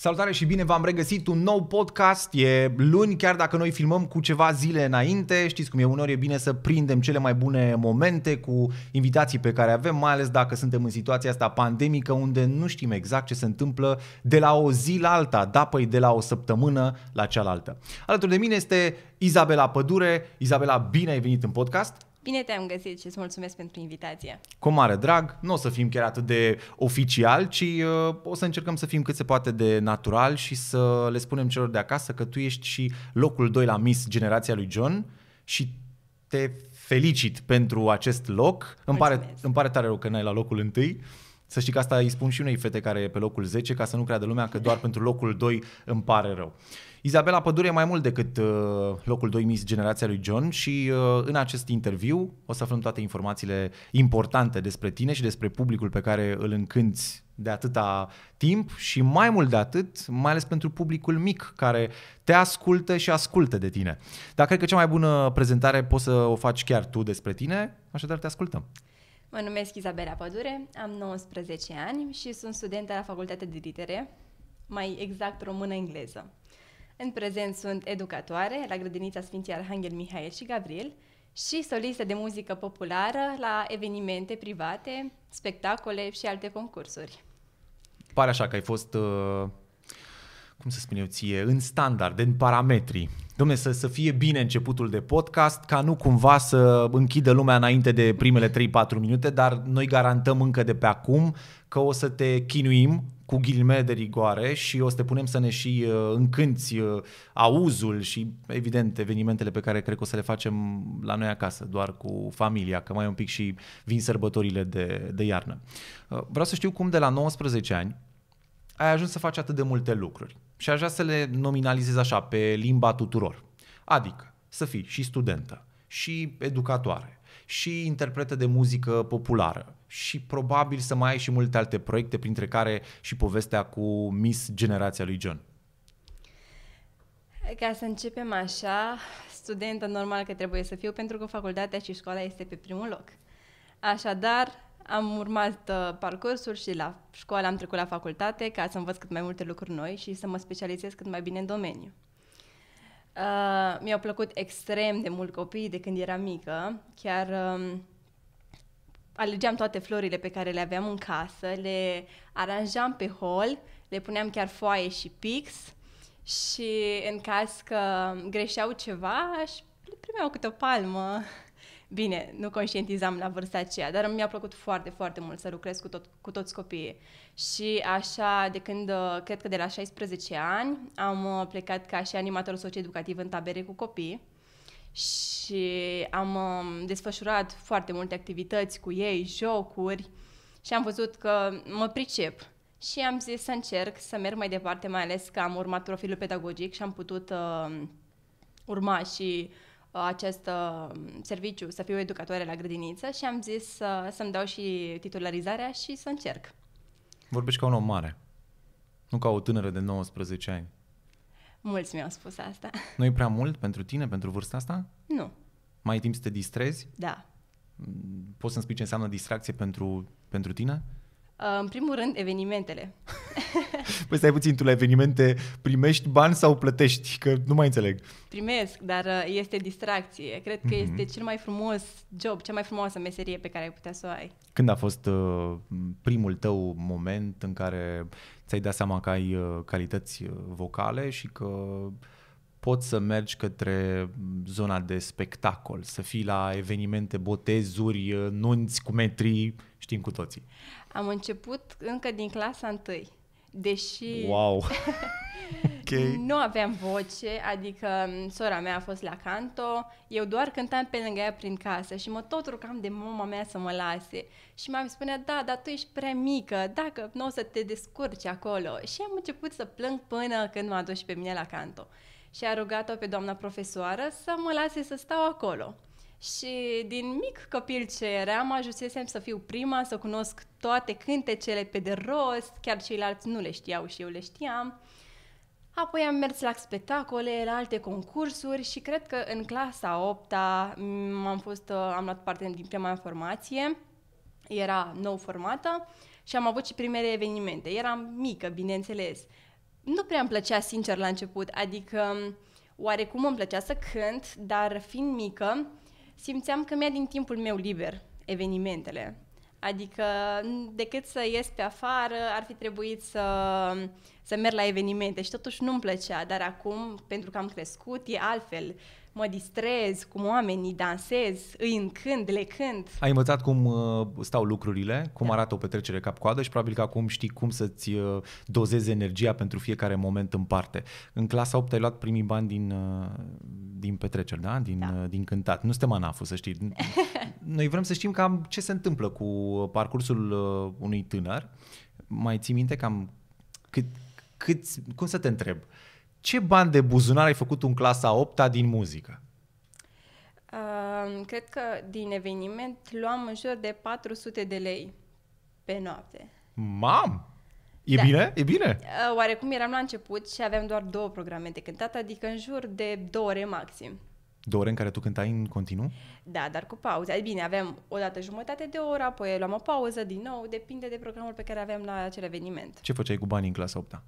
Salutare și bine v-am regăsit un nou podcast. E luni, chiar dacă noi filmăm cu ceva zile înainte. Știți cum e, uneori e bine să prindem cele mai bune momente cu invitații pe care avem, mai ales dacă suntem în situația asta pandemică unde nu știm exact ce se întâmplă de la o zi la alta, da, păi de la o săptămână la cealaltă. Alături de mine este Izabela Pădure. Izabela, bine ai venit în podcast! Bine te-am găsit și îți mulțumesc pentru invitație. Cu mare drag, nu o să fim chiar atât de oficial, ci uh, o să încercăm să fim cât se poate de natural și să le spunem celor de acasă că tu ești și locul 2 la Miss Generația lui John și te felicit pentru acest loc. Îmi pare, îmi pare tare rău că n-ai la locul întâi. Să știi că asta îi spun și unei fete care e pe locul 10, ca să nu creadă lumea că doar pentru locul 2 îmi pare rău. Izabela Pădure e mai mult decât uh, locul 2 Miss Generația lui John și uh, în acest interviu o să aflăm toate informațiile importante despre tine și despre publicul pe care îl încânți de atâta timp și mai mult de atât, mai ales pentru publicul mic care te ascultă și ascultă de tine. Dar cred că cea mai bună prezentare poți să o faci chiar tu despre tine, așadar te ascultăm. Mă numesc Izabela Pădure, am 19 ani și sunt studentă la Facultatea de Litere, mai exact română-engleză. În prezent sunt educatoare la grădinița Sfinții Arhanghel Mihail și Gabriel și solistă de muzică populară la evenimente private, spectacole și alte concursuri. Pare așa că ai fost, uh, cum să spun eu ție, în standard, în parametri. Dom'le, să, să fie bine începutul de podcast, ca nu cumva să închidă lumea înainte de primele 3-4 minute, dar noi garantăm încă de pe acum că o să te chinuim cu ghilimele de rigoare și o să te punem să ne și uh, încânți uh, auzul și, evident, evenimentele pe care cred că o să le facem la noi acasă, doar cu familia, că mai un pic și vin sărbătorile de, de iarnă. Uh, vreau să știu cum de la 19 ani ai ajuns să faci atât de multe lucruri și aș vrea să le nominalizez așa, pe limba tuturor. Adică să fii și studentă, și educatoare, și interpretă de muzică populară, și probabil să mai ai și multe alte proiecte, printre care și povestea cu Miss Generația lui John. Ca să începem așa, studentă normal că trebuie să fiu, pentru că facultatea și școala este pe primul loc. Așadar, am urmat uh, parcursul și la școală am trecut la facultate ca să învăț cât mai multe lucruri noi și să mă specializez cât mai bine în domeniu. Uh, mi-au plăcut extrem de mult copiii de când eram mică, chiar uh, alegeam toate florile pe care le aveam în casă, le aranjam pe hol, le puneam chiar foaie și pix și în caz că greșeau ceva, și le primeau câte o palmă. Bine, nu conștientizam la vârsta aceea, dar mi-a plăcut foarte, foarte mult să lucrez cu, tot, cu toți copiii. Și așa, de când, cred că de la 16 ani, am uh, plecat ca și animator socioeducativ în tabere cu copii și am um, desfășurat foarte multe activități cu ei, jocuri și am văzut că mă pricep. Și am zis să încerc să merg mai departe, mai ales că am urmat profilul pedagogic și am putut uh, urma și uh, acest uh, serviciu, să fiu educatoare la grădiniță și am zis uh, să-mi dau și titularizarea și să încerc. Vorbești ca un om mare, nu ca o tânără de 19 ani. Mulți mi-au spus asta. Nu e prea mult pentru tine, pentru vârsta asta? Nu. Mai e timp să te distrezi? Da. Mm, poți să-mi spui ce înseamnă distracție pentru, pentru tine? Uh, în primul rând, evenimentele. păi stai puțin, tu la evenimente primești bani sau plătești? Că nu mai înțeleg. Primesc, dar uh, este distracție. Cred că mm-hmm. este cel mai frumos job, cea mai frumoasă meserie pe care ai putea să o ai. Când a fost uh, primul tău moment în care ți-ai dat seama că ai calități vocale și că poți să mergi către zona de spectacol, să fii la evenimente, botezuri, nunți cu metri, știm cu toții. Uh, am început încă din clasa întâi, deși... Wow! okay. Nu aveam voce, adică mm, sora mea a fost la canto, eu doar cântam pe lângă ea prin casă și mă tot rugam de mama mea să mă lase. Și mama mi spunea, da, dar tu ești prea mică, dacă nu o să te descurci acolo. Și am început să plâng până când m-a dus pe mine la canto. Și a rugat-o pe doamna profesoară să mă lase să stau acolo. Și din mic copil ce eram, ajusesem să fiu prima, să cunosc toate cântecele pe de rost, chiar ceilalți nu le știau și eu le știam. Apoi am mers la spectacole, la alte concursuri și cred că în clasa 8 mm, am, fost, uh, am luat parte din prima formație, era nou formată și am avut și primele evenimente. Eram mică, bineînțeles. Nu prea îmi plăcea sincer la început, adică mm, oarecum îmi plăcea să cânt, dar fiind mică, simțeam că mi-a din timpul meu liber evenimentele. Adică, decât să ies pe afară, ar fi trebuit să, să merg la evenimente și totuși nu-mi plăcea, dar acum, pentru că am crescut, e altfel. Uh, mă distrez cum oamenii, dansez, îi încânt, le cânt. Ai învățat cum uh, stau lucrurile, cum da. arată o petrecere cap-coadă și probabil că acum știi cum să-ți uh, dozezi energia pentru fiecare moment în parte. În clasa 8 ai luat primii bani din, uh, din petreceri, da? Din, da. din cântat. Nu suntem anafu, să știi. Noi vrem să știm cam ce se întâmplă cu parcursul unui tânăr. Mai ții minte cam cât, cât, cum să te întreb? Uh, ce bani de buzunar ai făcut în clasa 8 din muzică? Uh, cred că din eveniment luam în jur de 400 de lei pe noapte. Mam! E da. bine? E bine? Uh, oarecum eram la început și aveam doar două programe de cântat, adică în jur de două ore maxim. Două ore în care tu cântai în continuu? Da, dar cu pauze. Bine, aveam o dată jumătate de oră, apoi luam o pauză din nou, depinde de programul pe care aveam la acel eveniment. Ce făceai cu banii în clasa 8 -a?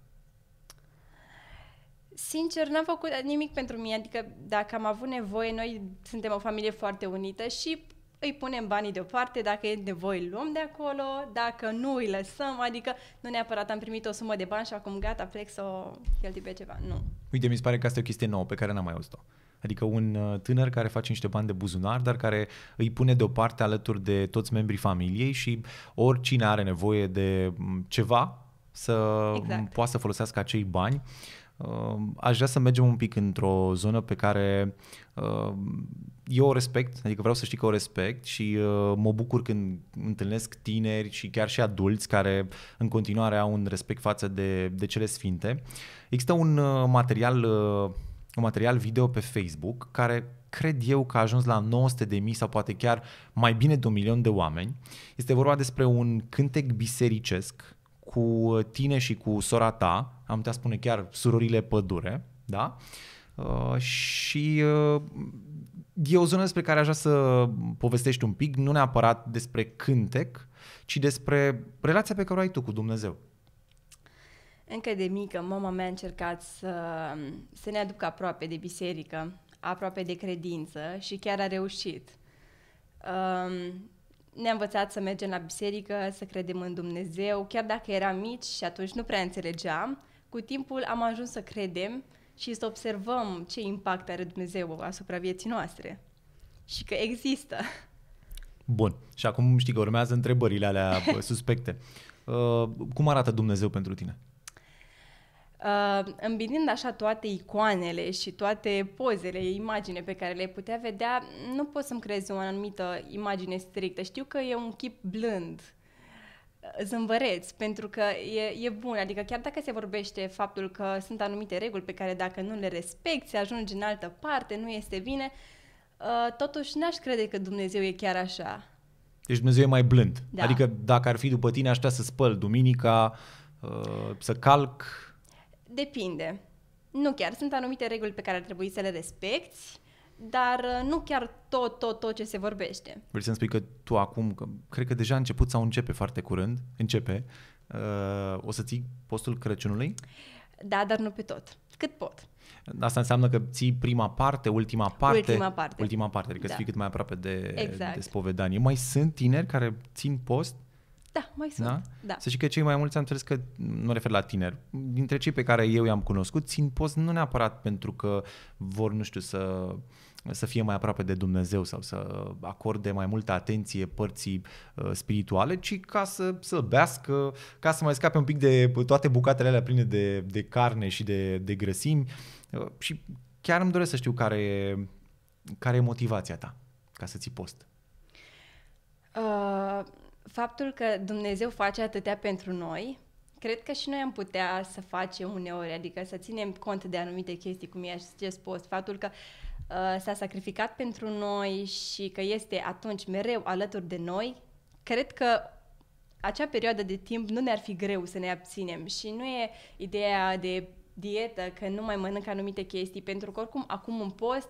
Sincer, n-am făcut nimic pentru mine, adică dacă am avut nevoie, noi suntem o familie foarte unită și îi punem banii deoparte, dacă e nevoie îi luăm de acolo, dacă nu îi lăsăm, adică nu neapărat am primit o sumă de bani și acum gata, plec să o cheltui pe ceva, nu. Uite, mi se pare că asta e o chestie nouă pe care n-am mai auzit-o. Adică un uh, tânăr care face niște bani de buzunar, dar care îi pune deoparte alături de toți membrii familiei și oricine are nevoie de mm, ceva să exact. poată să folosească acei bani. Uh, Um, aș vrea să mergem un pic într-o zonă pe care um, eu o respect, adică vreau să știi că o respect și uh, mă bucur când întâlnesc tineri și chiar și adulți care în continuare au un respect față de, de cele sfinte. Există un uh, material, uh, un material video pe Facebook care cred eu că a ajuns la 900 de mii sau poate chiar mai bine de un milion de oameni. Este vorba despre un cântec bisericesc cu tine și cu sora ta, am putea spune chiar surorile pădure, da? Uh, și uh, e o zonă despre care aș vrea să povestești un pic, nu neapărat despre cântec, ci despre relația pe care o ai tu cu Dumnezeu. Încă de mică, mama mea a încercat să, să ne aducă aproape de biserică, aproape de credință și chiar a reușit. Um, ne-a învățat să mergem la biserică, să credem în Dumnezeu, chiar dacă eram mici și atunci nu prea înțelegeam, cu timpul am ajuns să credem și să observăm ce impact are Dumnezeu asupra vieții noastre și că există. Bun. Și acum știi că urmează întrebările alea suspecte. Uh, cum arată Dumnezeu pentru tine? Uh, îmbinând așa toate icoanele și toate pozele, imagine pe care le putea vedea, nu pot să-mi creez o anumită imagine strictă. Știu că e un chip blând, zâmbăreți, pentru că e, e bun. Adică chiar dacă se vorbește faptul că sunt anumite reguli pe care dacă nu le respecti, ajungi în altă parte, nu este bine, uh, totuși n-aș crede că Dumnezeu e chiar așa. Deci Dumnezeu e mai blând. Da. Adică dacă ar fi după tine, aș să spăl duminica, uh, să calc... Depinde. Nu chiar. Sunt anumite reguli pe care ar trebui să le respecti, dar uh, nu chiar tot, tot, tot ce se vorbește. Vrei să-mi spui că tu acum, că cred că deja a început sau începe foarte curând, începe, uh, o să ții postul Crăciunului? Da, dar nu pe tot. Cât pot. Asta înseamnă că ții prima parte, ultima parte. Ultima parte. Ultima parte, adică da. să fii cât mai aproape de, exact. de spovedanie. Mai sunt tineri care țin post? Uh, da, mai sunt. Da? Da. Să știi că cei mai mulți am înțeles că, nu refer la tineri, dintre cei pe care eu i-am cunoscut, țin post nu neapărat pentru că vor, nu știu, să să fie mai aproape de Dumnezeu sau să acorde mai multă atenție părții uh, spirituale, ci ca să, să bească, ca să mai scape un pic de toate bucatele alea pline de, de carne și de, de grăsimi. Uh, și chiar îmi doresc să știu care care e motivația ta ca să ții post. Uh, faptul că Dumnezeu face atâtea pentru noi, cred că și noi am putea să facem uneori, adică să ținem cont de anumite chestii, cum e acest post, faptul că uh, s-a sacrificat pentru noi și că este atunci mereu alături de noi, cred că acea perioadă de timp nu ne-ar fi greu să ne abținem și nu e ideea de dietă, că nu mai mănânc anumite chestii, pentru că oricum acum în post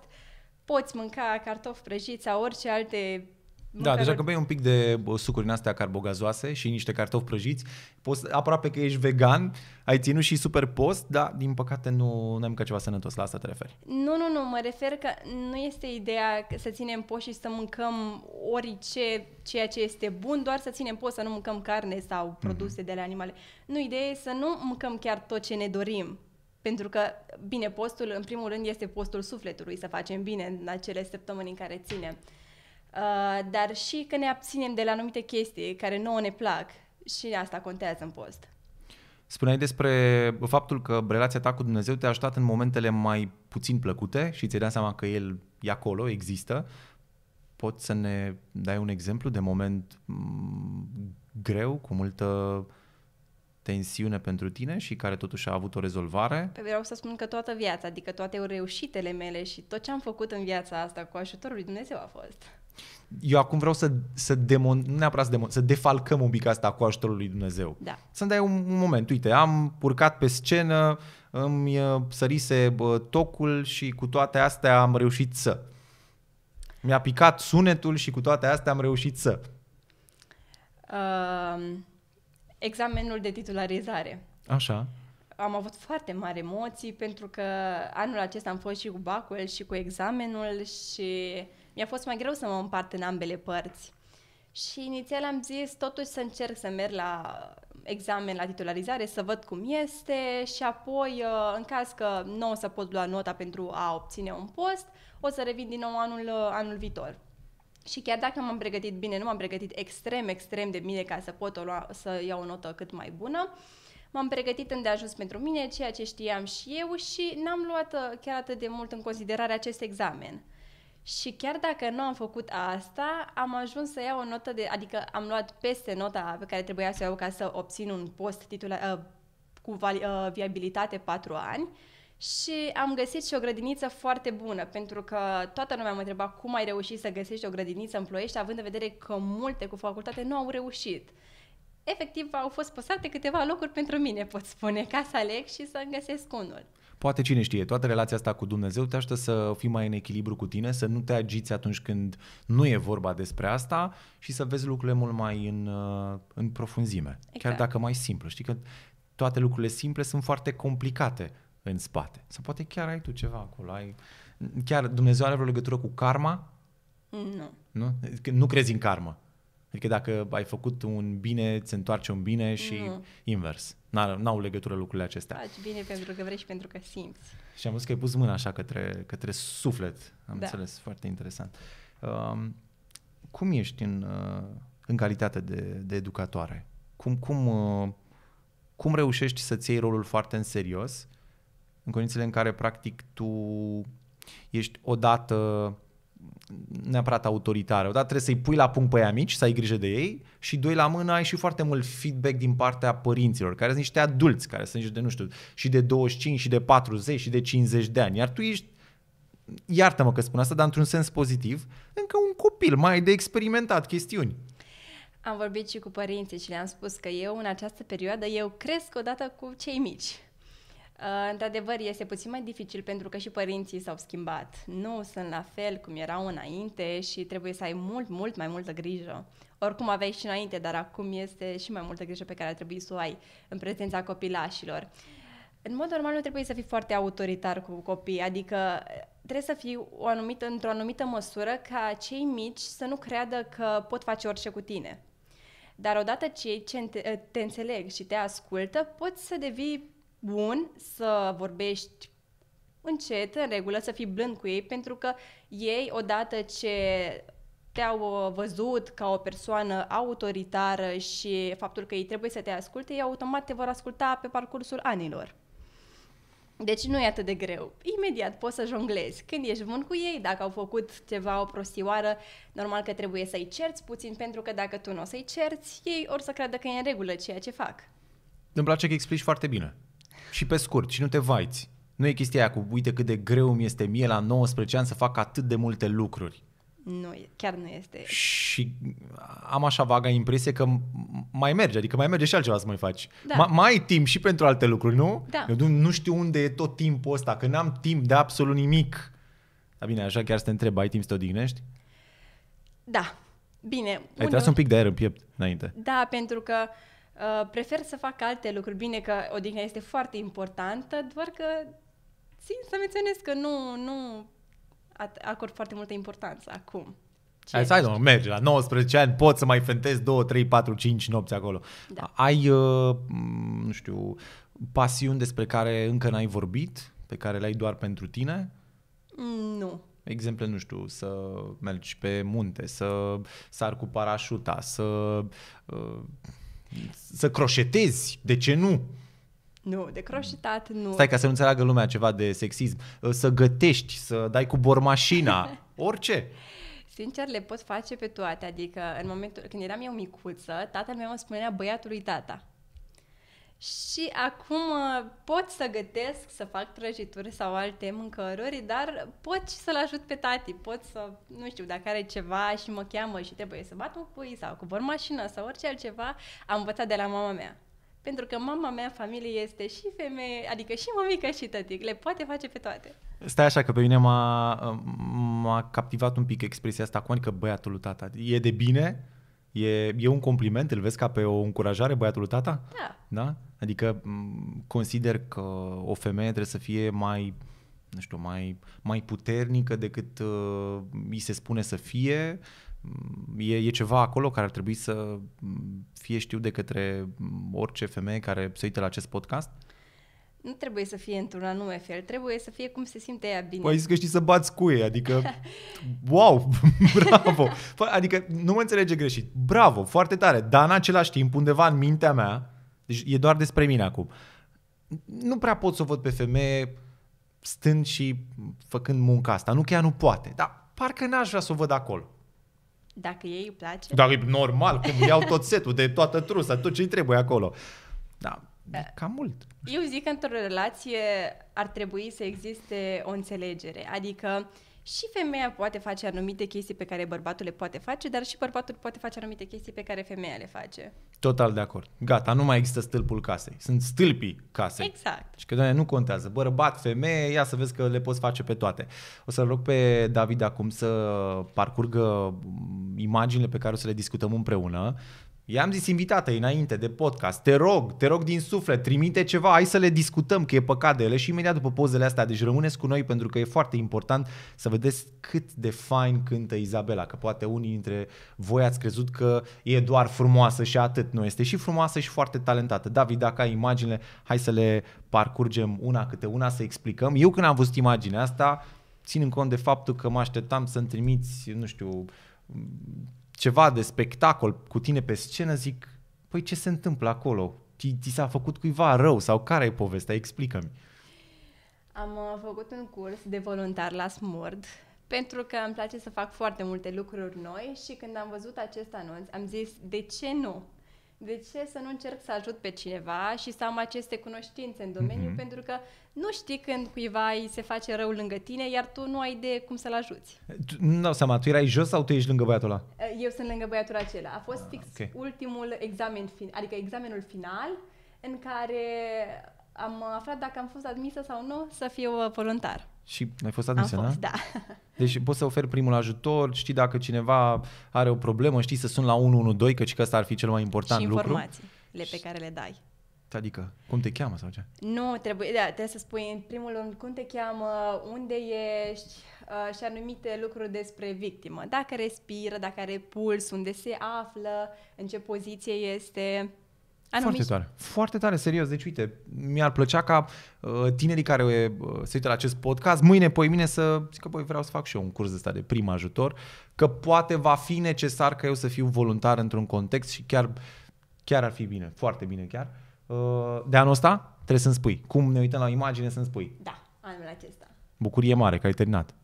poți mânca cartofi prăjiți sau orice alte da, care... Deci deja când bei un pic de sucuri în astea carbogazoase și niște cartofi prăjiți, poți, aproape că ești vegan, ai ținut și super post, dar din păcate nu, nu am ca ceva sănătos, la asta te referi. Nu, nu, nu, mă refer că nu este ideea să ținem post și să mâncăm orice, ceea ce este bun, doar să ținem post, să nu mâncăm carne sau mhm. produse mm-hmm. de la animale. Nu, ideea e să nu mâncăm chiar tot ce ne dorim. Pentru că, bine, postul, în primul rând, este postul sufletului, să facem bine în acele săptămâni în care ținem. Uh, dar și că ne abținem de la anumite chestii care nouă ne plac și asta contează în post. Spuneai despre faptul că relația ta cu Dumnezeu te-a ajutat în momentele mai puțin plăcute și ți-ai dat seama că El e acolo, există. Poți să ne dai un exemplu de moment mm, greu, cu multă tensiune pentru tine și care totuși a avut o rezolvare? Pe păi vreau să spun că toată viața, adică toate reușitele mele și tot ce am făcut în viața asta cu ajutorul lui Dumnezeu a fost eu acum vreau să, să demon, nu neapărat să, demon, să defalcăm un pic asta cu ajutorul lui Dumnezeu. Da. Să-mi dai un, un moment. Uite, am urcat pe scenă, îmi sărise tocul și cu toate astea am reușit să. Mi-a picat sunetul și cu toate astea am reușit să. Uh, examenul de titularizare. Așa. Am avut foarte mari emoții pentru că anul acesta am fost și cu bacul și cu examenul și uh, mi-a fost mai greu să mă împart în ambele părți. Și inițial am zis totuși să încerc să merg la examen la titularizare, să văd cum este și apoi, uh, în caz că nu o să pot lua nota pentru a obține un post, o să revin din nou anul, uh, anul viitor. Și chiar dacă m-am pregătit bine, nu m-am pregătit extrem, extrem de bine ca să pot o lua, să iau o notă cât mai bună, m-am pregătit îndeajuns pentru mine, ceea ce știam și eu și n-am luat uh, chiar atât de mult în considerare acest examen. Și chiar dacă nu am făcut asta, am ajuns să iau o notă de, adică am luat peste nota pe care trebuia să o iau ca să obțin un post titula, uh, cu vali, uh, viabilitate 4 ani și am găsit și o grădiniță foarte bună, pentru că toată lumea mă întreba cum ai reușit să găsești o grădiniță în Ploiești, având în vedere că multe cu facultate nu au reușit. Efectiv, au fost păsate câteva locuri pentru mine, pot spune, ca să aleg și să găsesc unul poate cine știe, toată relația asta cu Dumnezeu te ajută să fii mai în echilibru cu tine, să nu te agiți atunci când nu e vorba despre asta și să vezi lucrurile mult mai în, uh, în profunzime. Exact. Chiar dacă mai simplu. Știi că toate lucrurile simple sunt foarte complicate în spate. Sau poate chiar ai tu ceva acolo. Ai... Chiar Dumnezeu are vreo legătură cu karma? Nu. Nu, nu crezi în karma? Adică dacă ai făcut un bine, ți întoarce un bine și nu. invers. N-au legătură lucrurile acestea. Faci bine pentru că vrei și pentru că simți. Și am văzut că ai pus mâna așa către, către suflet. Am da. înțeles, foarte interesant. Um, cum ești în, uh, în calitate de, de educatoare? Cum, cum, uh, cum reușești să-ți iei rolul foarte în serios în condițiile în care, practic, tu ești odată neapărat autoritară, odată trebuie să-i pui la punct pe ei amici, să ai grijă de ei și doi la mână ai și foarte mult feedback din partea părinților, care sunt niște adulți, care sunt niște de, nu știu, și de 25, și de 40, și de 50 de ani, iar tu ești iartă-mă că spun asta, dar într-un sens pozitiv, încă un copil mai de experimentat chestiuni. Am vorbit și cu părinții și le-am spus că eu în această perioadă eu cresc odată cu cei mici. Uh, într-adevăr, este puțin mai dificil pentru că și părinții s-au schimbat. Nu sunt la fel cum erau înainte și trebuie să ai mult, mult mai multă grijă. Oricum aveai și înainte, dar acum este și mai multă grijă pe care ar trebui să o ai în prezența copilașilor. În mod normal nu trebuie să fii foarte autoritar cu copii, adică uh, trebuie să fii o anumită, într-o anumită măsură ca cei mici să nu creadă că pot face orice cu tine. Dar odată ce ei uh, te înțeleg și te ascultă, poți să devii bun să vorbești încet, în regulă, să fii blând cu ei, pentru că ei, odată ce te-au uh, văzut ca o persoană autoritară și faptul că ei trebuie să te asculte, ei automat te vor asculta pe parcursul anilor. Deci nu e atât de greu. Imediat poți să jonglezi. Când ești bun cu ei, dacă au făcut ceva, o prostioară, normal că trebuie să-i cerți puțin, pentru că dacă tu nu o să-i cerți, ei or să creadă că e în regulă ceea ce fac. Îmi place că explici foarte bine și pe scurt și nu te vaiți. Nu e chestia aia cu uite cât de greu mi este mie la 19 ani să fac atât de multe lucruri. Nu, chiar nu este. Și am așa vaga impresie că mai merge, adică mai merge și altceva să mai faci. Da. Ma, mai ai timp și pentru alte lucruri, nu? Da. Eu nu știu unde e tot timpul ăsta, că n-am timp de absolut nimic. Dar bine, așa chiar să te întreb, ai timp să te odihnești? Da. Bine. Ai uneori... tras un pic de aer în piept înainte. Da, pentru că uh, Uh, prefer să fac alte lucruri. Bine că odihna este foarte importantă, doar că țin să menționez că nu, nu acord foarte multă importanță acum. Ce Hai să mergi la 19 ani, poți să mai fentezi 2, 3, 4, 5 nopți acolo. Da. Ai, uh, nu știu, pasiuni despre care încă n-ai vorbit, pe care le ai doar pentru tine? Mm, nu. Exemple, nu știu, să mergi pe munte, să sar cu parașuta, să... Uh, să croșetezi, de ce nu? Nu, de croșetat nu. Stai ca să nu înțeleagă lumea ceva de sexism. Să gătești, să dai cu bormașina, orice. Sincer, le pot face pe toate. Adică, în momentul când eram eu micuță, tatăl meu îmi spunea băiatului tata. Și acum uh, pot să gătesc, să fac prăjituri sau alte mâncăruri, dar pot și să-l ajut pe tati, pot să, nu știu, dacă are ceva și mă cheamă și trebuie să bat un pui sau cobor mașină sau orice altceva, am învățat de la mama mea. Pentru că mama mea, familie, este și femeie, adică și mămică și tătic, le poate face pe toate. Stai așa că pe mine m-a, uh, m-a captivat un pic expresia asta cu adică băiatul lui tata. E de bine? E, e un compliment, îl vezi ca pe o încurajare băiatul tata? Da. da? Adică consider că o femeie trebuie să fie mai, nu știu, mai, mai puternică decât uh, îi se spune să fie. Mm, e, e ceva acolo care ar trebui să mm, fie știu de către mm, orice femeie care se uită la acest podcast? Uh, nu trebuie să fie într-un anume fel, trebuie să fie cum se simte ea bine. Păi zis că știi să bați cu ei, adică, wow, bravo! Adică nu mă înțelege greșit, bravo, foarte tare, dar în același timp, undeva în mintea mea, deci e doar despre mine acum, nu prea pot să o văd pe femeie stând și făcând munca asta, nu că ea nu poate, dar parcă n-aș vrea să o văd acolo. Dacă ei îi place? Dacă e normal, cum iau tot setul de toată trusa, tot ce-i trebuie acolo. Da, da. cam mult. Eu zic că într-o relație ar trebui să existe o înțelegere. Adică și femeia poate face anumite chestii pe care bărbatul le poate face, dar și bărbatul poate face anumite chestii pe care femeia le face. Total de acord. Gata, nu mai există stâlpul casei. Sunt stâlpii casei. Exact. Și deci că, doamne, nu contează. Bărbat, femeie, ia să vezi că le poți face pe toate. O să-l rog pe David acum să parcurgă imaginile pe care o să le discutăm împreună I-am zis invitată înainte de podcast, te rog, te rog din suflet, trimite ceva, hai să le discutăm că e păcat de ele și imediat după pozele astea, deci rămâneți cu noi pentru că e foarte important să vedeți cât de fain cântă Izabela, că poate unii dintre voi ați crezut că e doar frumoasă și atât, nu este și frumoasă și foarte talentată. David, dacă ai imaginele, hai să le parcurgem una câte una, să explicăm. Eu când am văzut imaginea asta, țin în cont de faptul că mă așteptam să-mi trimiți, nu știu, ceva de spectacol cu tine pe scenă, zic, păi ce se întâmplă acolo? Ti ti s-a făcut cuiva rău sau care e povestea? Explică-mi. Am uh, făcut un curs de voluntar la Smurd pentru că îmi place să fac foarte multe lucruri noi și când am văzut acest anunț am zis, de ce nu? De ce să nu încerc să ajut pe cineva și să am aceste cunoștințe în domeniu? Mm-hmm. Pentru că nu știi când cuiva îi se face rău lângă tine, iar tu nu ai idee cum să-l ajuți. nu dau seama, tu erai jos sau tu ești lângă băiatul ăla? Eu sunt lângă băiatul acela. A fost fix okay. ultimul examen, adică examenul final, în care am aflat dacă am fost admisă sau nu să fiu uh, voluntar. Și ai fost admisă, am da? fost, da? da. Deci poți să oferi primul ajutor, știi dacă cineva are o problemă, știi să sun la 112, căci că ăsta ar fi cel mai important și lucru. informații le pe care le dai. Adică, cum te cheamă sau ce? Nu, trebuie, da, trebuie să spui în primul rând cum te cheamă, unde ești uh, și anumite lucruri despre victimă. Dacă respiră, dacă are puls, unde se află, în ce poziție este. Anumite... Foarte tare, foarte tare, serios. Deci, uite, mi-ar plăcea ca uh, tinerii care uh, se uită la acest podcast, mâine, poi mine să zic că băi, vreau să fac și eu un curs ăsta de prim ajutor, că poate va fi necesar ca eu să fiu voluntar într-un context și chiar, chiar ar fi bine, foarte bine chiar. Uh, Uh, de anul ăsta trebuie să-mi spui. Cum ne uităm la imagine să-mi spui? Da, anul acesta. Bucurie mare că ai terminat.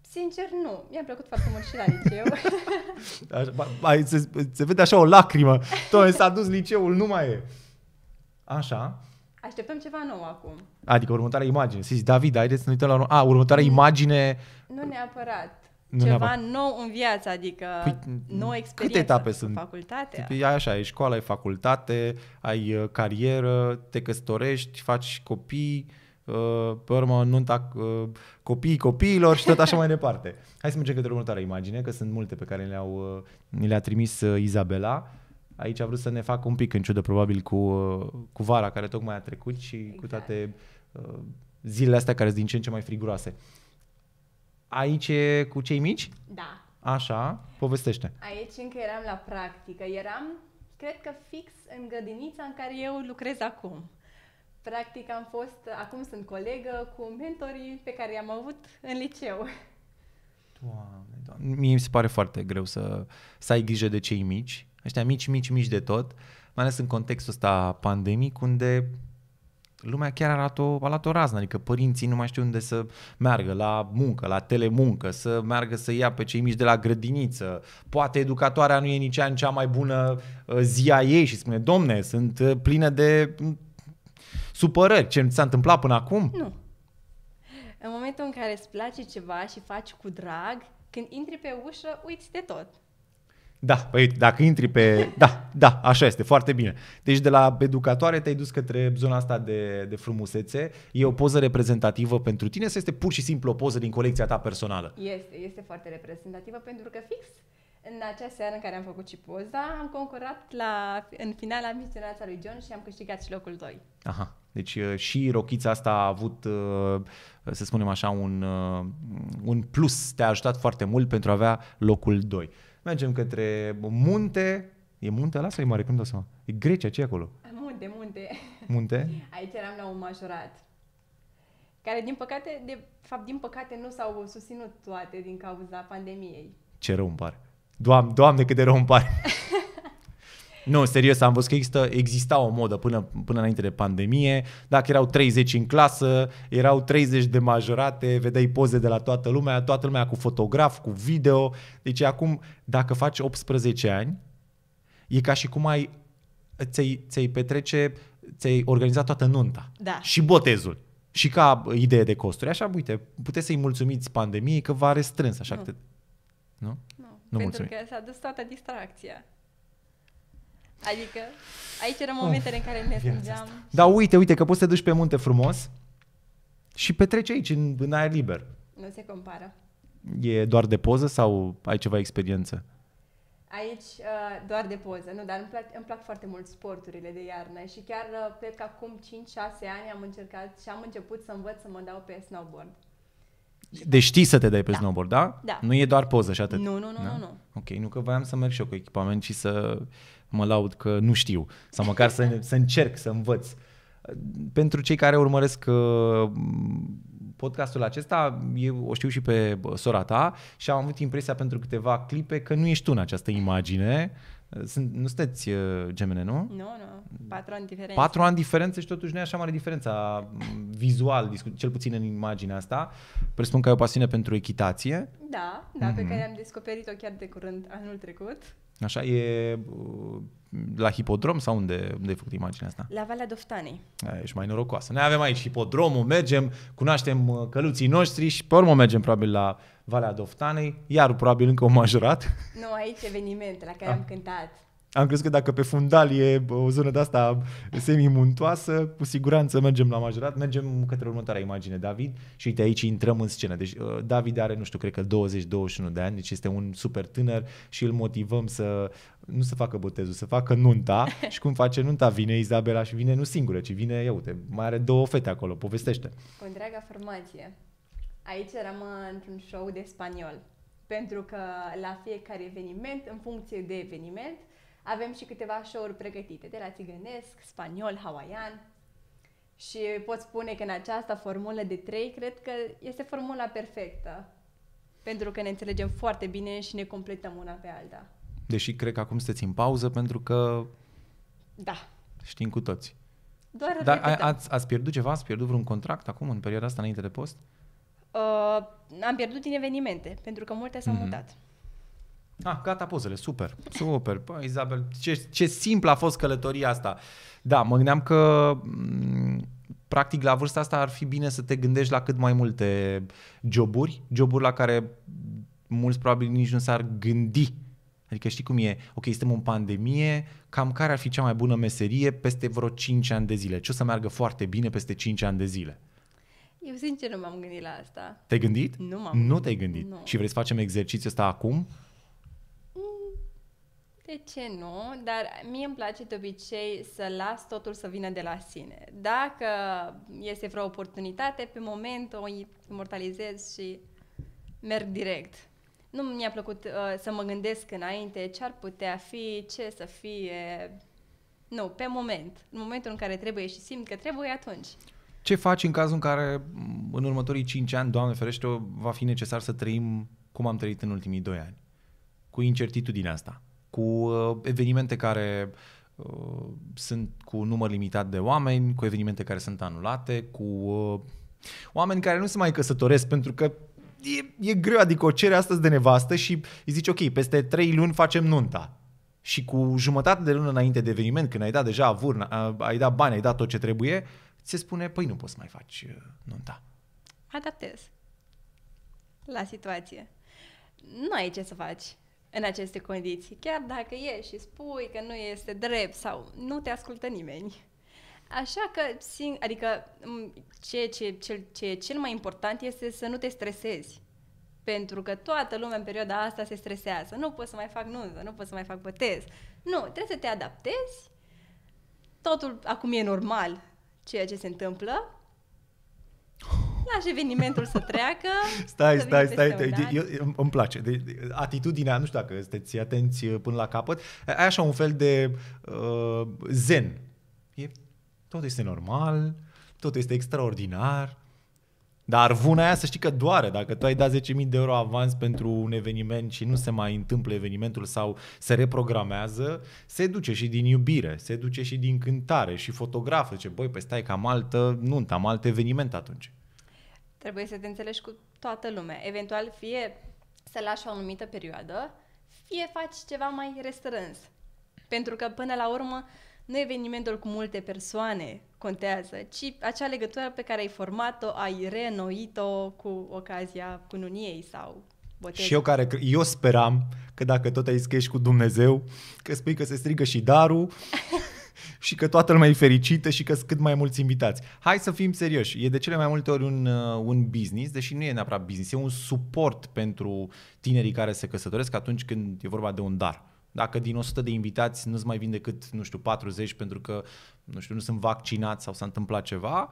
Sincer, nu. Mi-a plăcut foarte mult și la liceu. Așa, se, se vede așa o lacrimă. Tome, s-a dus liceul, nu mai e. Așa. Așteptăm ceva nou acum. Adică următoarea imagine. Să zici, David, haideți să ne uităm la... A, următoarea imagine... Nu neapărat nu ceva neapărat. nou în viață, adică păi, nouă experiență câte etape sunt? facultatea. Ai așa, ai școală, ai facultate, ai uh, carieră, te căsătorești, faci copii, uh, pe urmă nunta uh, copiii copiilor și tot așa mai departe. Hai să mergem către următoarea imagine, că sunt multe pe care le-au, le-a trimis Izabela. Aici a vrut să ne facă un pic în ciudă probabil cu, cu vara care tocmai a trecut și exact. cu toate zilele astea care sunt din ce în ce mai friguroase. Aici cu cei mici? Da. Așa, povestește. Aici încă eram la practică. Eram, cred că fix în grădinița în care eu lucrez acum. Practic am fost, acum sunt colegă cu mentorii pe care i-am avut în liceu. Doamne, doamne. Mie mi se pare foarte greu să, să ai grijă de cei mici, ăștia mici, mici, mici de tot, mai ales în contextul ăsta pandemic, unde lumea chiar arată, a luat o raznă, adică părinții nu mai știu unde să meargă, la muncă, la telemuncă, să meargă să ia pe cei mici de la grădiniță, poate educatoarea nu e nici în cea mai bună uh, zi a ei și spune, domne, sunt uh, plină de mm, supărări, ce mi s-a întâmplat până acum? Nu. În momentul în care îți place ceva și faci cu drag, când intri pe ușă, uiți de tot. Da, păi dacă intri pe... Da, da, așa este, foarte bine. Deci de la educatoare te-ai dus către zona asta de, de frumusețe. E o poză reprezentativă pentru tine sau este pur și simplu o poză din colecția ta personală? Este, este foarte reprezentativă pentru că fix în acea seară în care am făcut și poza, am concurat la, în final la Misionața lui John și am câștigat și locul 2. Aha. Deci uh, și rochița asta a avut, uh, să spunem așa, un, uh, un plus. Te-a ajutat foarte mult pentru a avea locul 2. Mergem către munte. E munte la sau e mare? Cum dau seama? E Grecia, ce acolo? Munte, munte. Munte? Aici eram la un majorat. Care, din păcate, de fapt, din păcate, nu s-au susținut toate din cauza pandemiei. Ce rău îmi pare. Doamne, doamne cât de rău îmi pare. Nu, serios, am văzut că există, exista o modă până, până înainte de pandemie. Dacă erau 30 în clasă, erau 30 de majorate, vedeai poze de la toată lumea, toată lumea cu fotograf, cu video. Deci acum, dacă faci 18 ani, e ca și cum ai, ți-ai, ți-ai petrece, ți-ai organizat toată nunta. Da. Și botezul. Și ca idee de costuri. Așa, uite, puteți să-i mulțumiți pandemiei că v-a restrâns așa. Nu. te... nu? Nu, nu pentru mulțumim. că s-a dus toată distracția. Adică aici erau momentele oh, în care ne strângeam. Da, uite, uite că poți să te duci pe munte frumos și petreci aici, în, în aer liber. Nu se compară. E doar de poză sau ai ceva experiență? Aici uh, doar de poză, nu, dar îmi plac, îmi plac foarte mult sporturile de iarnă și chiar uh, cred că acum 5-6 ani am încercat și am început să învăț să mă dau pe snowboard. Deci știi să te dai pe da. snowboard, da? Da. Nu e doar poză și atât. Nu, nu, nu, da? nu, nu. Ok, nu că voiam să merg și eu cu echipament și să mă laud că nu știu. Sau măcar să, să încerc, să învăț. Pentru cei care urmăresc uh, podcastul acesta, eu o știu și pe sora ta și am avut impresia pentru câteva clipe că nu ești tu în această imagine. Sunt, nu sunteți uh, gemene, nu? Nu, nu. Patru ani diferență. Patru ani diferență și totuși nu e așa mare diferența mm, vizual, cel puțin în imaginea asta. Presupun că ai o pasiune pentru echitație. Da, da, mm-hmm. pe mm. care am descoperit-o chiar de curând anul trecut. Așa, e uh, la hipodrom sau unde, unde ai făcut imaginea asta? La Valea Doftanei. ești mai norocoasă. Noi avem aici hipodromul, mergem, cunoaștem uh, căluții noștri și pe urmă mergem probabil la Valea Doftanei, iar probabil încă o majorat. Nu, aici eveniment la care A. Ah. am cântat. Am crezut că dacă pe fundal e o zonă de asta semi-muntoasă, cu siguranță mergem la majorat, mergem către următoarea imagine, David, și uite aici intrăm în scenă. Deci uh, David are, nu știu, cred că 20-21 de ani, deci este un super tânăr și îl motivăm să nu să facă botezul, să facă nunta și cum face nunta, vine Izabela și vine nu singură, ci vine, ia uite, mai are două fete acolo, povestește. Cu întreaga formație. Aici eram uh, într-un show de spaniol, pentru că la fiecare eveniment, în funcție de eveniment, avem și câteva show-uri pregătite, de la țigănesc, spaniol, hawaian. Și pot spune că în această formulă de trei, cred că este formula perfectă, pentru că ne înțelegem foarte bine și ne completăm una pe alta. Deși cred că acum sunteți în pauză, pentru că... Da. Știm cu toți. Doar Dar ați, ați pierdut ceva? Ați pierdut vreun contract acum, în perioada asta, înainte de post? uh, am pierdut din evenimente, pentru că multe s-au mm-hmm. mutat. Ah, gata pozele, super, super. Păi, Isabel, ce, ce simplă a fost călătoria asta. Da, mă gândeam că mm, practic la vârsta asta ar fi bine să te gândești la cât mai multe joburi, joburi la care mulți probabil nici nu s-ar gândi. Adică știi cum e? Ok, suntem în pandemie, cam care ar fi cea mai bună meserie peste vreo 5 ani de zile? Ce o să meargă foarte bine peste 5 ani de zile? Eu sincer nu m-am gândit la asta. Te-ai gândit? Nu m-am Nu te-ai gândit. Nu. Și vrei să facem exercițiul ăsta acum? Mm, de ce nu? Dar mie îmi place de obicei să las totul să vină de la sine. Dacă este vreo oportunitate, pe moment o imortalizez și merg direct. Nu mi-a plăcut uh, să mă gândesc înainte ce ar putea fi, ce să fie. Nu, pe moment. În momentul în care trebuie și simt că trebuie, atunci. Ce faci în cazul în care în următorii 5 ani, Doamne ferește, va fi necesar să trăim cum am trăit în ultimii 2 ani? Cu incertitudinea asta, cu uh, evenimente care uh, sunt cu număr limitat de oameni, cu evenimente care sunt anulate, cu uh, oameni care nu se mai căsătoresc pentru că e, e greu, adică o cere astăzi de nevastă și îi zici, ok, peste 3 luni facem nunta. Și cu jumătate de lună înainte de eveniment, când ai dat deja avurna, ai dat bani, ai dat tot ce trebuie, uh, se spune, păi nu poți să mai faci uh, nunta. Adaptez la situație. Nu ai ce să faci în aceste condiții, chiar dacă ieși și spui că nu este drept sau nu te ascultă nimeni. Așa că, adică, ce, ce, ce, ce e cel mai important este să nu te stresezi. Pentru că toată lumea în perioada asta se stresează. Nu pot să mai fac nuză, nu pot să mai fac botez. Nu, trebuie să te adaptezi. Totul acum e normal ceea ce se întâmplă, Lași evenimentul să treacă. Stai, să stai, stai. De, eu, îmi place. De, de, atitudinea, nu știu dacă sunteți atenți uh, până la capăt, ai așa un fel de uh, zen. E, tot este normal, tot este extraordinar, dar vuna aia să știi că doare. Dacă tu ai dat 10.000 de euro avans pentru un eveniment și nu se mai întâmplă evenimentul sau se reprogramează, se duce și din iubire, se duce și din cântare și fotografă. Zice, băi, pe păi stai că am altă nuntă, am alt eveniment atunci. Trebuie să te înțelegi cu toată lumea. Eventual fie să lași o anumită perioadă, fie faci ceva mai restrâns. Pentru că până la urmă nu evenimentul cu multe persoane contează, ci acea legătură pe care ai format-o, ai reînnoit-o cu ocazia cununiei sau botezii. Și eu care eu speram că dacă tot ai scris cu Dumnezeu, că spui că se strigă și darul și că toată lumea e fericită și că sunt cât mai mulți invitați. Hai să fim serioși, e de cele mai multe ori un, uh, un business, deși nu e neapărat business, e un suport pentru tinerii care se căsătoresc atunci când e vorba de un dar. Dacă din 100 de invitați nu-ți mai vin decât, nu știu, 40 pentru că, nu știu, nu sunt vaccinați sau s-a întâmplat ceva,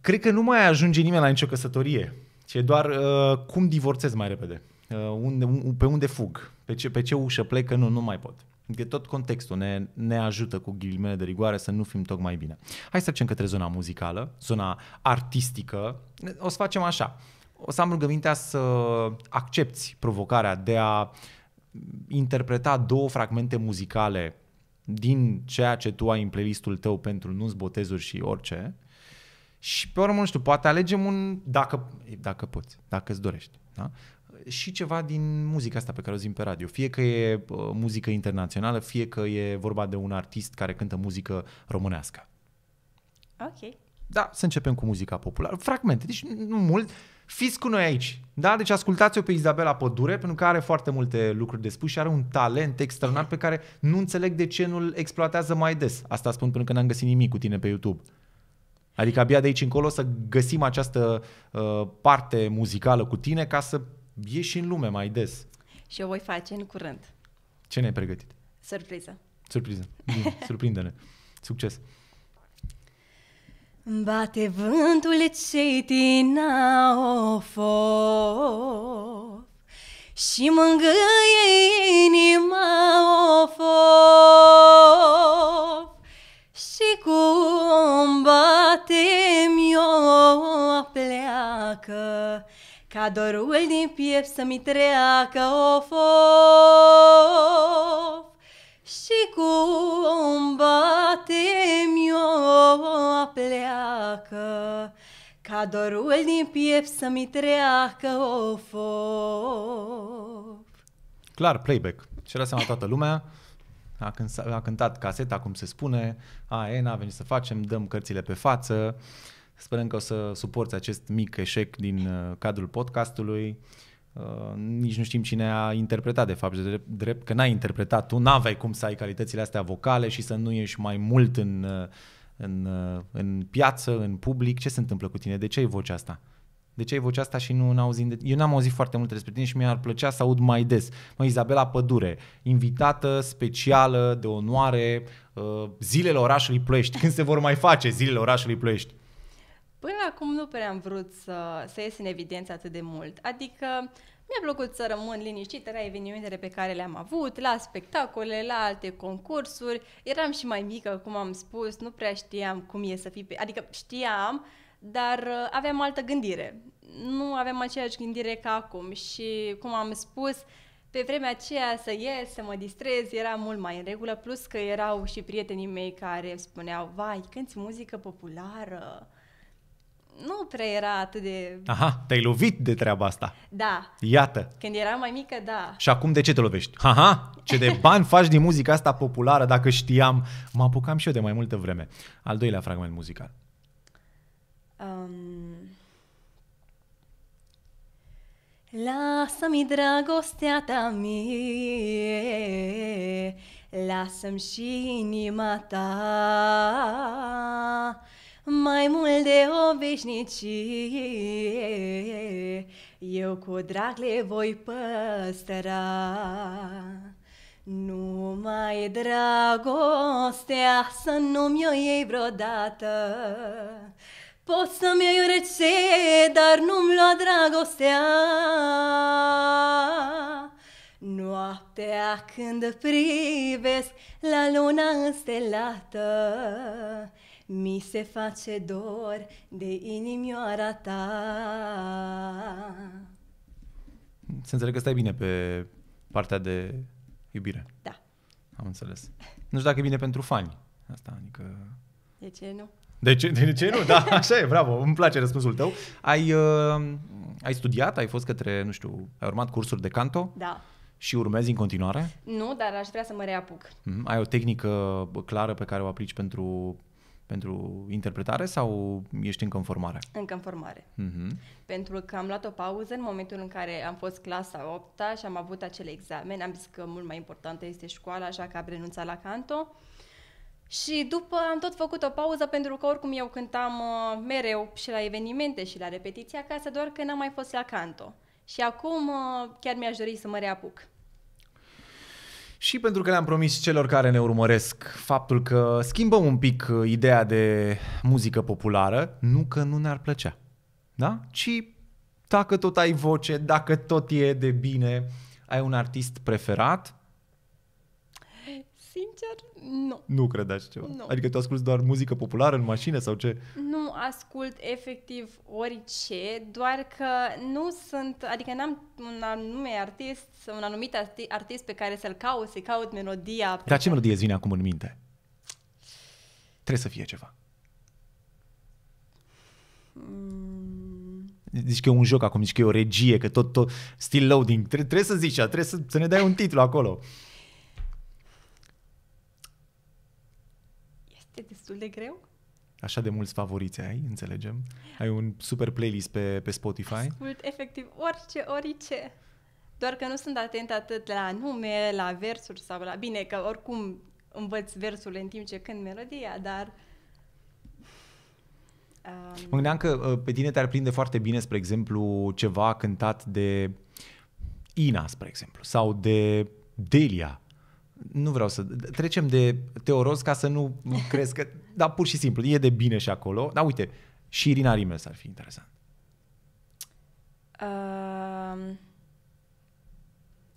cred că nu mai ajunge nimeni la nicio căsătorie. Ci doar uh, cum divorțez mai repede, uh, unde, un, pe unde fug, pe ce, pe ce ușă plec, că nu, nu mai pot. De adică tot contextul ne, ne ajută cu ghilimele de rigoare să nu fim tocmai bine. Hai să trecem către zona muzicală, zona artistică. O să facem așa o să am rugămintea să accepti provocarea de a interpreta două fragmente muzicale din ceea ce tu ai în playlistul tău pentru nu botezuri și orice și pe urmă, nu știu, poate alegem un, dacă, dacă poți, dacă îți dorești, da? și ceva din muzica asta pe care o zim pe radio. Fie că e uh, muzică internațională, fie că e vorba de un artist care cântă muzică românească. Ok. Da, să începem cu muzica populară. Fragmente, deci nu mult, Fiți cu noi aici. Da? Deci ascultați-o pe Izabela Pădure, pentru că are foarte multe lucruri de spus și are un talent extraordinar pe care nu înțeleg de ce nu-l exploatează mai des. Asta spun pentru că n-am găsit nimic cu tine pe YouTube. Adică abia de aici încolo să găsim această uh, parte muzicală cu tine ca să ieși în lume mai des. Și o voi face în curând. Ce ne-ai pregătit? Surpriză. Surpriză. Bine, surprinde-ne. Succes! Bate vântul din of, Și mângâie inima of, Și cum bate mi-o pleacă Ca dorul din piept să-mi treacă of, și cum batem eu pleacă, Ca dorul din piept să-mi treacă o of. Clar, playback. Și era seama toată lumea. A, cânt, a cântat caseta, cum se spune. A, Ena, n-a venit să facem, dăm cărțile pe față. Sperăm că o să suporți acest mic eșec din uh, cadrul podcastului. Uh, nici nu știm cine a interpretat de fapt, drept, drept că n-ai interpretat, tu n-aveai cum să ai calitățile astea vocale și să nu ieși mai mult în, uh, în, uh, în piață, în public. Ce se întâmplă cu tine? De ce ai vocea asta? De ce ai vocea asta și nu n auzim de... Eu n-am auzit foarte mult despre tine și mi-ar plăcea să aud mai des. Mă, Izabela Pădure, invitată specială de onoare uh, zilele orașului Ploiești. Când se vor mai face zilele orașului Ploiești? Până acum nu prea am vrut să, să ies în evidență atât de mult. Adică mi-a plăcut să rămân liniștită la evenimentele pe care le-am avut, la spectacole, la alte concursuri. Eram și mai mică, cum am spus, nu prea știam cum e să fii pe... Adică știam, dar uh, aveam altă gândire. Nu aveam aceeași gândire ca acum și, cum am spus, pe vremea aceea să ies, să mă distrez, era mult mai în regulă, plus că erau și prietenii mei care spuneau, vai, cânti muzică populară, nu prea era atât de... Aha, te-ai lovit de treaba asta. Da. Iată. Când eram mai mică, da. Și acum de ce te lovești? Aha, ce de bani faci din muzica asta populară, dacă știam, mă apucam și eu de mai multă vreme. Al doilea fragment muzical. Um... Lasă-mi dragostea ta mie, lasă-mi și inima ta, mai mult de o veșnicie, eu cu drag le voi păstra. Numai dragostea să nu-mi o iei vreodată, pot să-mi iei rece, dar nu-mi lua dragostea. Noaptea când privesc la luna înstelată, mi se face dor de inimioara ta. Se înțeleg că stai bine pe partea de iubire. Da. Am înțeles. Nu știu dacă e bine pentru fani asta, adică... De ce nu? De ce, de ce nu? Da, așa e, bravo, îmi place răspunsul tău. Ai, uh, ai studiat, ai fost către, nu știu, ai urmat cursuri de canto? Da. Și urmezi în continuare? Nu, dar aș vrea să mă reapuc. Mm-hmm. Ai o tehnică clară pe care o aplici pentru pentru interpretare sau ești încă în formare? Încă în formare. Uh-huh. Pentru că am luat o pauză în momentul în care am fost clasa 8 și am avut acele examene. Am zis că mult mai importantă este școala, așa că am renunțat la canto. Și după am tot făcut o pauză pentru că oricum eu cântam uh, mereu și la evenimente și la repetiții acasă, doar că n-am mai fost la canto. Și acum uh, chiar mi-aș dori să mă reapuc și pentru că le-am promis celor care ne urmăresc faptul că schimbăm un pic uh, ideea de muzică populară, nu că nu ne-ar plăcea, da? Ci dacă tot ai voce, dacă tot e de bine, ai un artist preferat, Sincer, nu. Nu așa ceva? Nu. Adică tu asculti doar muzică populară în mașină sau ce? Nu ascult efectiv orice, doar că nu sunt, adică n-am un anume artist, un anumit artist pe care să-l caut, să-i caut melodia. Dar ce melodie îți vine acum în minte? Trebuie să fie ceva. Mm. Zici că e un joc acum, zici că e o regie, că tot, tot still loading. Tre- trebuie să zici, trebuie să, să ne dai un titlu acolo. destul de greu. Așa de mulți favoriți ai, înțelegem. Ai un super playlist pe, pe Spotify. Ascult efectiv orice, orice. Doar că nu sunt atent atât la nume, la versuri sau la... Bine, că oricum învăț versurile în timp ce când melodia, dar... Um... Mă gândeam că uh, pe tine te-ar prinde foarte bine, spre exemplu, ceva cântat de Ina, spre exemplu, sau de Delia, nu vreau să... Trecem de teoros ca să nu crezi că... Dar pur și simplu, e de bine și acolo. Dar uite, și Irina Rimes ar fi interesant. Uh,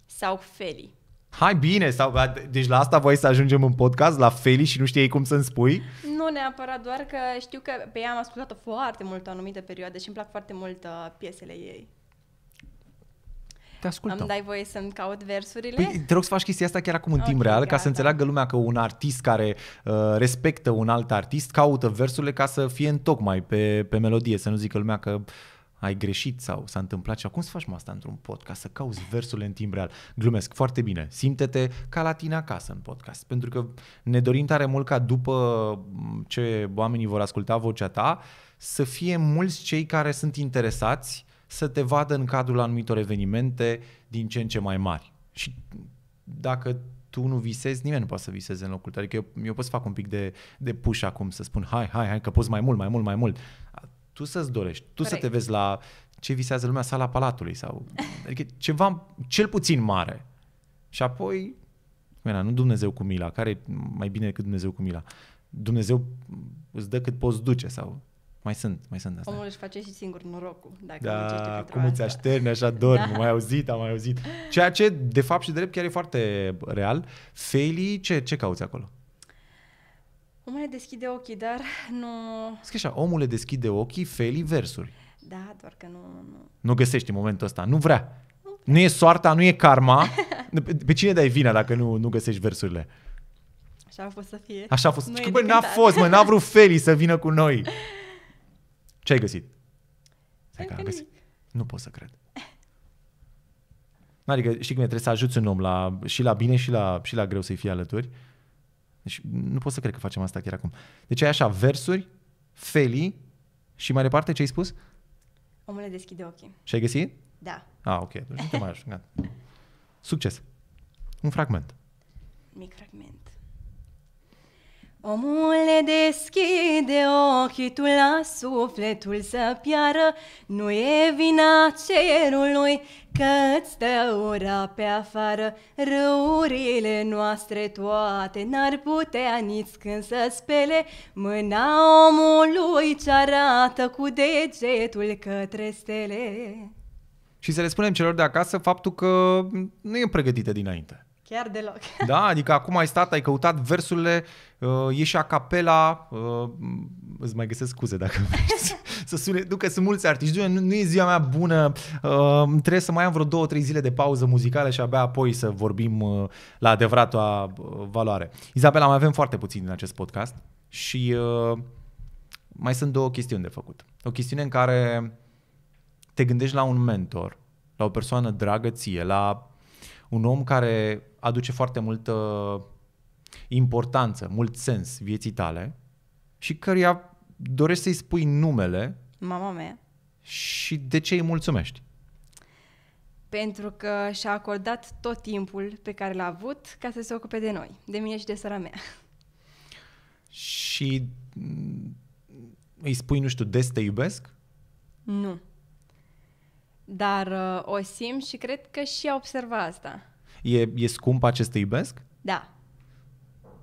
sau Feli. Hai bine, sau, deci la asta voi să ajungem în podcast, la Feli și nu știi cum să-mi spui? Nu neapărat, doar că știu că pe ea am ascultat-o foarte mult o anumită perioadă și îmi plac foarte mult uh, piesele ei. Te ascultăm. Îmi dai voie să-mi caut versurile? Păi, te rog să faci chestia asta chiar acum în okay, timp real, gata. ca să înțeleagă lumea că un artist care uh, respectă un alt artist caută versurile ca să fie în tocmai pe, pe melodie, să nu zică lumea că ai greșit sau s-a întâmplat Și acum să faci asta într-un podcast, să cauți versurile în timp real? Glumesc, foarte bine. Simte-te ca la tine acasă în podcast, pentru că ne dorim tare mult ca după ce oamenii vor asculta vocea ta, să fie mulți cei care sunt interesați să te vadă în cadrul anumitor evenimente din ce în ce mai mari. Și dacă tu nu visezi, nimeni nu poate să viseze în locul tău. Adică eu, eu pot să fac un pic de, de push acum, să spun hai, hai, hai, că poți mai mult, mai mult, mai mult. Tu să-ți dorești, tu Corect. să te vezi la ce visează lumea, sala palatului sau adică ceva cel puțin mare. Și apoi, mena, nu Dumnezeu cu mila, care mai bine decât Dumnezeu cu mila. Dumnezeu îți dă cât poți duce sau mai sunt, mai sunt astea. Omul își face și singur norocul. Dacă da, cum îți așterni așa dorm da. mai auzit, am mai auzit. Ceea ce, de fapt și drept, chiar e foarte real. feli ce, ce cauți acolo? Omul le deschide ochii, dar nu... Scrie așa, omul le deschide ochii, feli versuri. Da, doar că nu... Nu, nu găsești în momentul ăsta, nu vrea. Nu, e soarta, nu e karma. pe, pe cine dai vina dacă nu, nu găsești versurile? Așa a fost să fie. Așa a fost. Nu că, bă, n-a fost, mă, n-a vrut Feli să vină cu noi. Ce ai găsit? Să că am găsit. Nu pot să cred. Adică știi cum e, trebuie să ajuți un om la, și la bine și la, și la greu să-i fie alături. Deci nu pot să cred că facem asta chiar acum. Deci ai așa, versuri, felii și mai departe ce ai spus? Omul Omule, deschide ochii. Și ai găsit? Da. Ah, ok. Deci nu te mai ajung. Succes. Un fragment. Mic fragment. Omule, deschide ochii tu la sufletul să piară, Nu e vina cerului că-ți dă ura pe afară. Râurile noastre toate n-ar putea nici când să spele Mâna omului ce arată cu degetul către stele. Și să le spunem celor de acasă faptul că nu e pregătită dinainte. Chiar deloc. Da, adică acum ai stat, ai căutat versurile, uh, ieși acapela, uh, îți mai găsesc scuze dacă vrei să sune, nu că sunt mulți artiști, nu, nu e ziua mea bună, uh, trebuie să mai am vreo două, trei zile de pauză muzicală și abia apoi să vorbim uh, la adevărata uh, valoare. Izabela, mai avem foarte puțin din acest podcast și uh, mai sunt două chestiuni de făcut. O chestiune în care te gândești la un mentor, la o persoană dragă ție, la un om care aduce foarte multă importanță, mult sens vieții tale și căruia dorești să-i spui numele. Mama mea. Și de ce îi mulțumești? Pentru că și-a acordat tot timpul pe care l-a avut ca să se ocupe de noi, de mine și de sora mea. Și mm, îi spui, nu știu, des te iubesc? Nu. Dar uh, o simt și cred că și observă asta. E, e scump acest te iubesc? Da.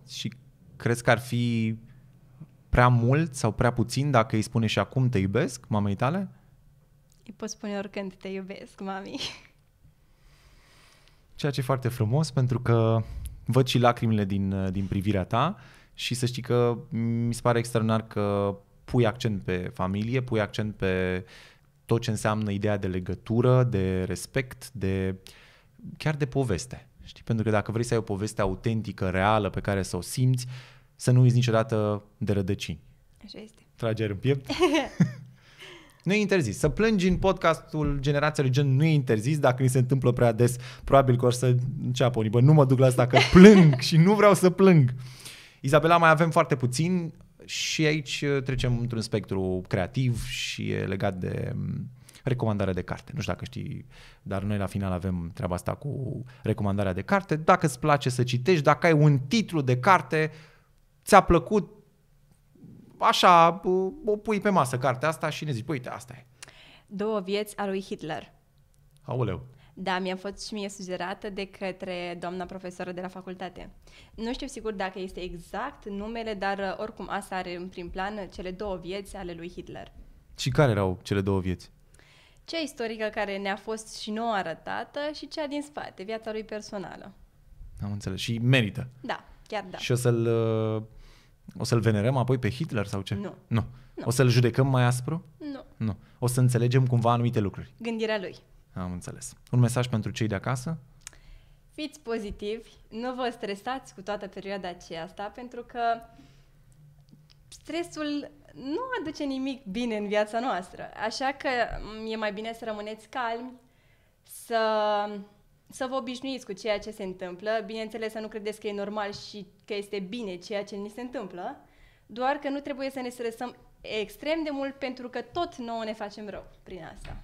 Și crezi că ar fi prea mult sau prea puțin dacă îi spune și acum te iubesc mamei tale? Îi pot spune oricând te iubesc, mami. Ceea ce e foarte frumos pentru că văd și lacrimile din, uh, din privirea ta și să știi că mi se pare extraordinar că pui accent pe familie, pui accent pe uh, tot ce înseamnă ideea de legătură, de respect, de chiar de poveste. Știi? Pentru că dacă vrei să ai o poveste autentică, reală, pe care să o simți, să nu uiți niciodată de rădăcini. Așa este. Trageri în piept. nu e interzis. Să plângi în podcastul generației Gen nu e interzis. Dacă mi se întâmplă prea des, probabil că o să înceapă unii. Bă, nu mă duc la asta că plâng și nu vreau să plâng. Izabela, mai avem foarte puțin. Și aici uh, trecem într-un spectru creativ și e legat de mm, recomandare de carte. Nu știu dacă știi, dar noi la final avem treaba asta cu recomandarea de carte. Dacă îți place să citești, dacă ai un titlu de carte, ți-a plăcut, așa uh, o pui pe masă cartea asta și ne zici, păi, uite, asta e. Două vieți a lui Hitler. Aoleu. Da, mi-a fost și mie sugerată de către doamna profesoră de la facultate. Nu știu sigur dacă este exact numele, dar uh, oricum asta are în prim plan uh, cele două vieți ale lui Hitler. Și care erau cele două vieți? Cea istorică care ne-a fost și nouă arătată și cea din spate, viața lui personală. Am înțeles. Și merită. Da, chiar da. Și o să-l, uh, o să-l venerăm apoi pe Hitler sau ce? Nu. Nu. nu. O să-l judecăm mai aspru? Nu. Nu. O să înțelegem cumva anumite lucruri. Gândirea lui. Am înțeles. Un mesaj pentru cei de acasă? Fiți pozitivi, nu vă stresați cu toată perioada aceasta, pentru că stresul nu aduce nimic bine în viața noastră. Așa că mm, e mai bine să rămâneți calmi, să, să vă obișnuiți cu ceea ce se întâmplă. Bineînțeles să nu credeți că e normal și că este bine ceea ce ni se întâmplă, doar că nu trebuie să ne stresăm extrem de mult pentru că tot nouă ne facem rău prin asta.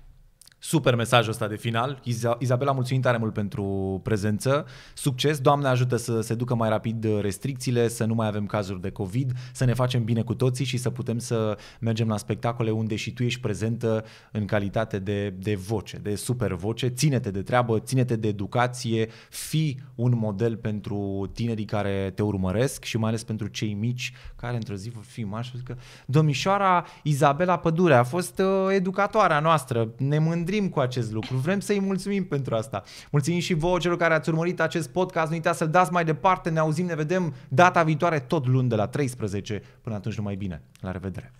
Super mesajul ăsta de final. Izabela, mulțumim tare mult pentru prezență. Succes, Doamne ajută să se ducă mai rapid uh, restricțiile, să nu mai avem cazuri de COVID, să ne facem bine cu toții și să putem să mergem la spectacole unde și tu ești prezentă în calitate de, de voce, de super voce. Ține-te de treabă, ține-te de educație, fi un model pentru tinerii care te urmăresc și mai ales pentru cei mici care într-o zi vor fi mari și că domnișoara Izabela Pădure a fost uh, educatoarea noastră, ne mândrim mândrim cu acest lucru. Vrem să-i mulțumim pentru asta. Mulțumim și vouă celor care ați urmărit acest podcast. Nu uitați să-l dați mai departe. Ne auzim, ne vedem data viitoare tot luni de la 13. Până atunci numai bine. La revedere!